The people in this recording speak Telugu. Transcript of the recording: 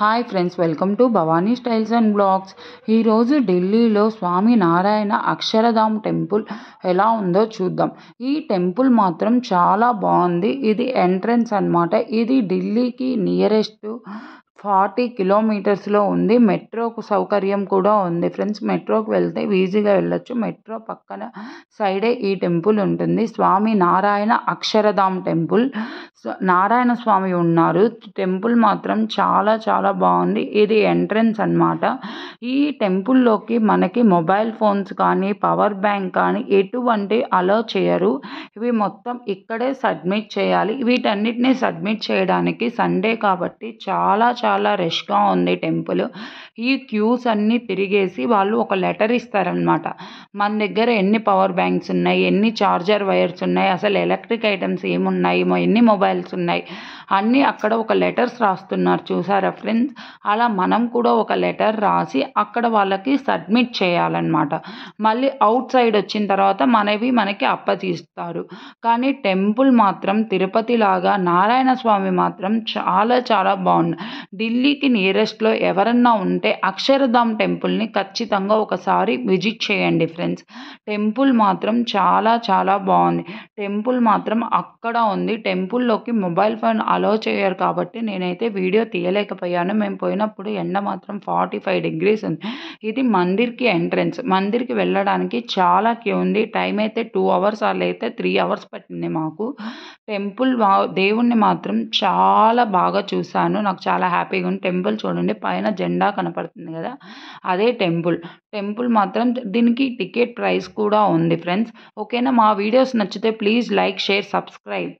hi friends welcome to Bhavani styles and blogs ఈరోజు ఢిల్లీలో స్వామి నారాయణ అక్షరధామ్ టెంపుల్ ఎలా ఉందో చూద్దాం ఈ టెంపుల్ మాత్రం చాలా బాగుంది ఇది ఎంట్రన్స్ అనమాట ఇది ఢిల్లీకి నియరెస్ట్ ఫార్టీ కిలోమీటర్స్లో ఉంది మెట్రోకు సౌకర్యం కూడా ఉంది ఫ్రెండ్స్ మెట్రోకి వెళ్తే ఈజీగా వెళ్ళొచ్చు మెట్రో పక్కన సైడే ఈ టెంపుల్ ఉంటుంది స్వామి నారాయణ అక్షరధామ్ టెంపుల్ నారాయణ స్వామి ఉన్నారు టెంపుల్ మాత్రం చాలా చాలా బాగుంది ఇది ఎంట్రన్స్ అనమాట ఈ టెంపుల్లోకి మనకి మొబైల్ ఫోన్స్ కానీ పవర్ బ్యాంక్ కానీ ఎటువంటి అలో చేయరు ఇవి మొత్తం ఇక్కడే సబ్మిట్ చేయాలి వీటన్నిటిని సబ్మిట్ చేయడానికి సండే కాబట్టి చాలా చాలా రష్గా ఉంది టెంపుల్ ఈ క్యూస్ అన్నీ తిరిగేసి వాళ్ళు ఒక లెటర్ ఇస్తారనమాట మన దగ్గర ఎన్ని పవర్ బ్యాంక్స్ ఉన్నాయి ఎన్ని చార్జర్ వైర్స్ ఉన్నాయి అసలు ఎలక్ట్రిక్ ఐటమ్స్ ఏమున్నాయి ఎన్ని మొబైల్స్ ఉన్నాయి అన్నీ అక్కడ ఒక లెటర్స్ రాస్తున్నారు చూసారా ఫ్రెండ్స్ అలా మనం కూడా ఒక లెటర్ రాసి అక్కడ వాళ్ళకి సబ్మిట్ చేయాలన్నమాట మళ్ళీ అవుట్ సైడ్ వచ్చిన తర్వాత మనవి మనకి అప్పతీస్తారు చేస్తారు కానీ టెంపుల్ మాత్రం తిరుపతిలాగా నారాయణ స్వామి మాత్రం చాలా చాలా బాగుంది ఢిల్లీకి నియరెస్ట్లో ఎవరన్నా ఉంటే అక్షరధామ్ టెంపుల్ని ఖచ్చితంగా ఒకసారి విజిట్ చేయండి ఫ్రెండ్స్ టెంపుల్ మాత్రం చాలా చాలా బాగుంది టెంపుల్ మాత్రం అక్కడ ఉంది టెంపుల్లోకి మొబైల్ ఫోన్ అలో చేయరు కాబట్టి నేనైతే వీడియో తీయలేకపోయాను మేము పోయినప్పుడు ఎండ మాత్రం ఫార్టీ ఫైవ్ డిగ్రీస్ ఉంది ఇది మందిర్కి ఎంట్రెన్స్ మందిర్కి వెళ్ళడానికి చాలా క్యూ ఉంది టైం అయితే టూ అవర్స్ అలా అయితే త్రీ త్రీ అవర్స్ పట్టింది మాకు టెంపుల్ దేవుణ్ణి మాత్రం చాలా బాగా చూశాను నాకు చాలా హ్యాపీగా ఉంది టెంపుల్ చూడండి పైన జెండా కనపడుతుంది కదా అదే టెంపుల్ టెంపుల్ మాత్రం దీనికి టికెట్ ప్రైస్ కూడా ఉంది ఫ్రెండ్స్ ఓకేనా మా వీడియోస్ నచ్చితే ప్లీజ్ లైక్ షేర్ సబ్స్క్రైబ్